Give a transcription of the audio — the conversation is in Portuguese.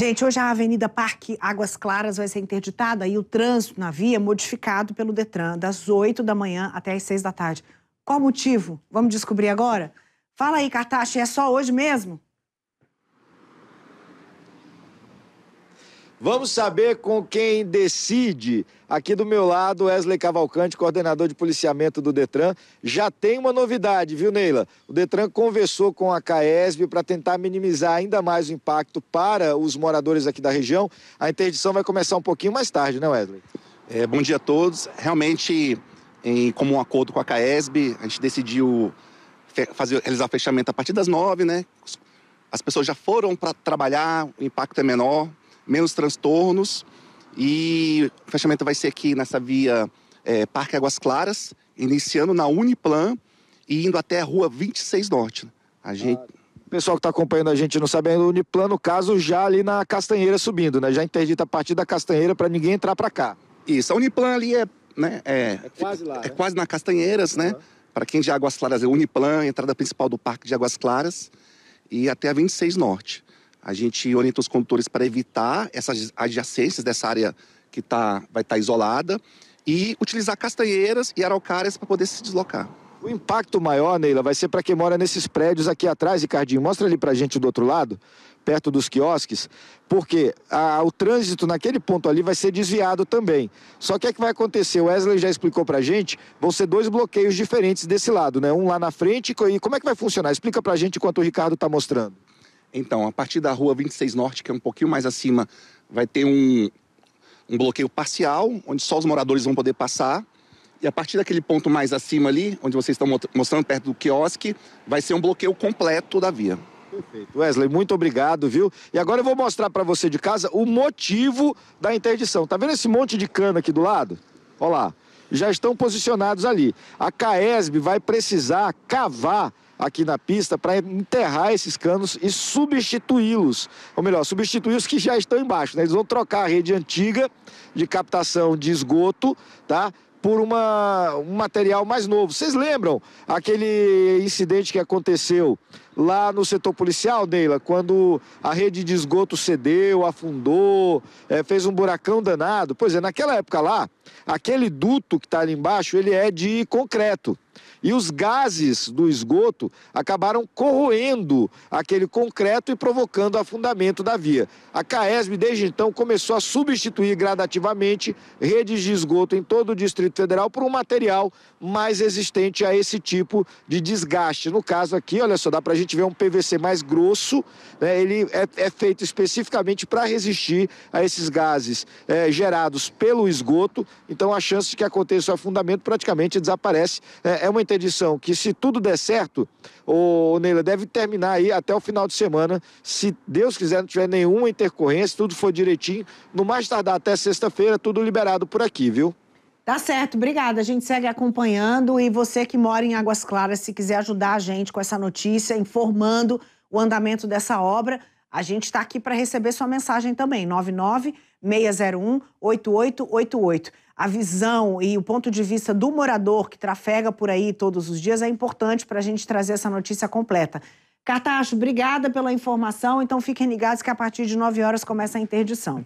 Gente, hoje a Avenida Parque Águas Claras vai ser interditada e o trânsito na via é modificado pelo Detran, das 8 da manhã até as 6 da tarde. Qual o motivo? Vamos descobrir agora? Fala aí, Cartaxi, é só hoje mesmo? Vamos saber com quem decide. Aqui do meu lado, Wesley Cavalcante, coordenador de policiamento do Detran. Já tem uma novidade, viu, Neila? O Detran conversou com a CAESB para tentar minimizar ainda mais o impacto para os moradores aqui da região. A interdição vai começar um pouquinho mais tarde, né, Wesley? É, bom dia a todos. Realmente, em comum acordo com a CAESB, a gente decidiu fazer, realizar o fechamento a partir das nove, né? As pessoas já foram para trabalhar, o impacto é menor, menos transtornos. E o fechamento vai ser aqui nessa via é, Parque Águas Claras, iniciando na Uniplan e indo até a Rua 26 Norte. A gente... Ah, pessoal que está acompanhando a gente não sabe ainda, Uniplan, no caso, já ali na Castanheira subindo, né? Já interdita a partir da Castanheira para ninguém entrar para cá. Isso, a Uniplan ali é... Né, é, é quase lá, É né? quase na Castanheiras, né? Para quem de Águas Claras é Uniplan, entrada principal do Parque de Águas Claras e até a 26 Norte. A gente orienta os condutores para evitar essas adjacências dessa área que tá, vai estar tá isolada e utilizar castanheiras e araucárias para poder se deslocar. O impacto maior, Neila, vai ser para quem mora nesses prédios aqui atrás, Ricardinho. Mostra ali para a gente do outro lado, perto dos quiosques, porque a, o trânsito naquele ponto ali vai ser desviado também. Só que o é que vai acontecer? O Wesley já explicou para a gente, vão ser dois bloqueios diferentes desse lado, né? Um lá na frente e como é que vai funcionar? Explica para a gente enquanto o Ricardo está mostrando. Então, a partir da rua 26 Norte, que é um pouquinho mais acima, vai ter um, um bloqueio parcial, onde só os moradores vão poder passar. E a partir daquele ponto mais acima ali, onde vocês estão mostrando perto do quiosque, vai ser um bloqueio completo da via. Perfeito. Wesley, muito obrigado, viu? E agora eu vou mostrar para você de casa o motivo da interdição. Tá vendo esse monte de cana aqui do lado? Olha lá. Já estão posicionados ali. A CAESB vai precisar cavar aqui na pista para enterrar esses canos e substituí-los. Ou melhor, substituir os que já estão embaixo. Né? Eles vão trocar a rede antiga de captação de esgoto, tá? Por uma, um material mais novo. Vocês lembram aquele incidente que aconteceu lá no setor policial, Neila, quando a rede de esgoto cedeu, afundou, é, fez um buracão danado? Pois é, naquela época lá, Aquele duto que está ali embaixo, ele é de concreto. E os gases do esgoto acabaram corroendo aquele concreto e provocando o afundamento da via. A CAESB, desde então, começou a substituir gradativamente redes de esgoto em todo o Distrito Federal por um material mais resistente a esse tipo de desgaste. No caso aqui, olha só, dá para a gente ver um PVC mais grosso, né? ele é, é feito especificamente para resistir a esses gases é, gerados pelo esgoto então a chance de que aconteça o afundamento praticamente desaparece. É, é uma interdição que, se tudo der certo, o Neila deve terminar aí até o final de semana. Se Deus quiser, não tiver nenhuma intercorrência, tudo for direitinho, no mais tardar até sexta-feira, tudo liberado por aqui, viu? Tá certo, obrigada. A gente segue acompanhando e você que mora em Águas Claras, se quiser ajudar a gente com essa notícia, informando o andamento dessa obra, a gente está aqui para receber sua mensagem também, 99-601-8888. A visão e o ponto de vista do morador que trafega por aí todos os dias é importante para a gente trazer essa notícia completa. Cartacho, obrigada pela informação. Então fiquem ligados que a partir de 9 horas começa a interdição.